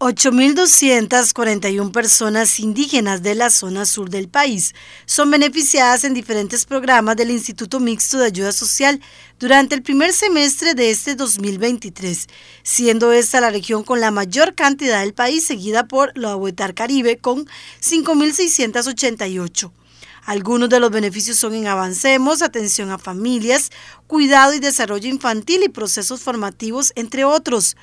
8.241 personas indígenas de la zona sur del país son beneficiadas en diferentes programas del Instituto Mixto de Ayuda Social durante el primer semestre de este 2023, siendo esta la región con la mayor cantidad del país, seguida por la Caribe con 5.688. Algunos de los beneficios son en Avancemos, atención a familias, cuidado y desarrollo infantil y procesos formativos, entre otros.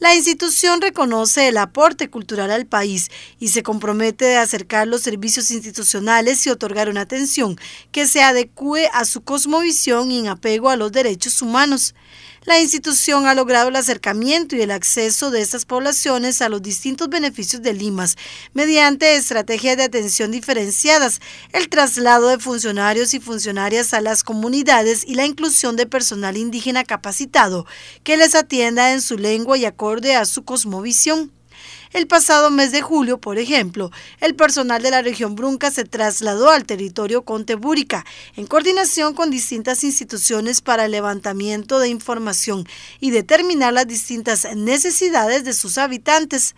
La institución reconoce el aporte cultural al país y se compromete a acercar los servicios institucionales y otorgar una atención que se adecue a su cosmovisión y en apego a los derechos humanos. La institución ha logrado el acercamiento y el acceso de estas poblaciones a los distintos beneficios de Limas mediante estrategias de atención diferenciadas, el traslado de funcionarios y funcionarias a las comunidades y la inclusión de personal indígena capacitado que les atienda en su lengua y acorde a su cosmovisión. El pasado mes de julio, por ejemplo, el personal de la región Brunca se trasladó al territorio Contebúrica en coordinación con distintas instituciones para el levantamiento de información y determinar las distintas necesidades de sus habitantes.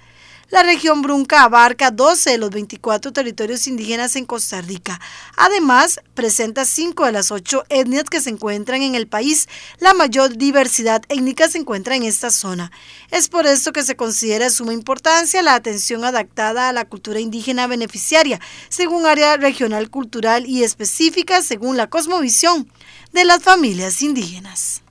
La región Brunca abarca 12 de los 24 territorios indígenas en Costa Rica. Además, presenta 5 de las 8 etnias que se encuentran en el país. La mayor diversidad étnica se encuentra en esta zona. Es por esto que se considera de suma importancia la atención adaptada a la cultura indígena beneficiaria, según área regional cultural y específica según la cosmovisión de las familias indígenas.